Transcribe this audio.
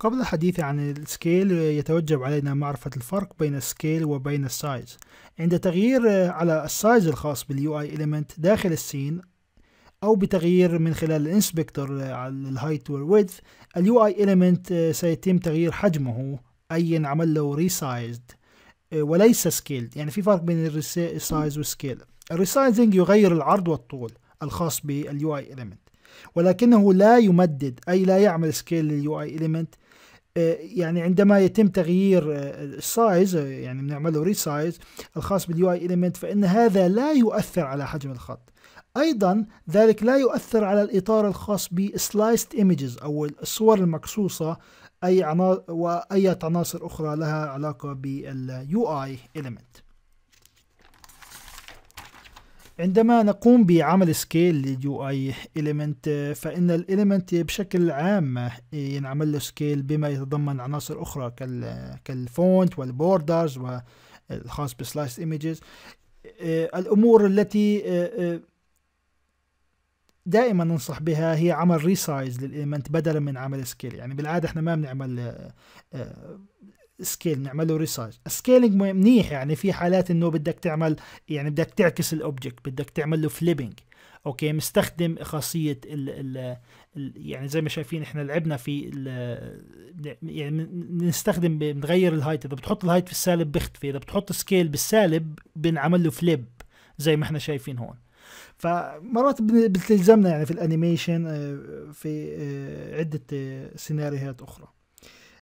قبل الحديث عن السكيل يتوجب علينا معرفة الفرق بين السكيل وبين السايز عند تغيير آه، على السايز الخاص باليو اي element داخل السين أو بتغيير من خلال الانسبكتور آه، على الهايت والويدث اليو اي element آه، سيتم تغيير حجمه أي ينعمل له ريسايزد وليس سكيل يعني في فرق بين الريسايز والسكيل الريسايزنج يغير العرض والطول الخاص باليو اي element ولكنه لا يمدد أي لا يعمل سكيل لليو اي إليمنت يعني عندما يتم تغيير السايز آه، آه، يعني بنعمل له ريسايز الخاص باليو اي إليمنت فإن هذا لا يؤثر على حجم الخط ايضا ذلك لا يؤثر على الاطار الخاص بسلايست ايمجز او الصور المقصوصه اي عناصر واي عناصر اخرى لها علاقه باليو اي اليمنت عندما نقوم بعمل سكيل لليو اي element فإن الاليمنت بشكل عام ينعمل له سكيل بما يتضمن عناصر أخرى كالفونت والبوردرز والخاص بسلايس ايميجز الأمور التي دائما ننصح بها هي عمل ريسايز للإيمنت بدلا من عمل سكيل يعني بالعادة احنا ما بنعمل سكيل نعمله ريسايز سكيلينج منيح يعني في حالات انه بدك تعمل يعني بدك تعكس الاوبجكت بدك تعمل له فليبنج اوكي مستخدم خاصيه ال ال يعني زي ما شايفين احنا لعبنا في يعني بنستخدم بنغير الهايت اذا بتحط الهايت في السالب بيختفي اذا بتحط سكيل بالسالب بنعمل له فليب زي ما احنا شايفين هون فمرات بتلزمنا يعني في الانيميشن آه، في آه، عده سيناريوهات آه، اخرى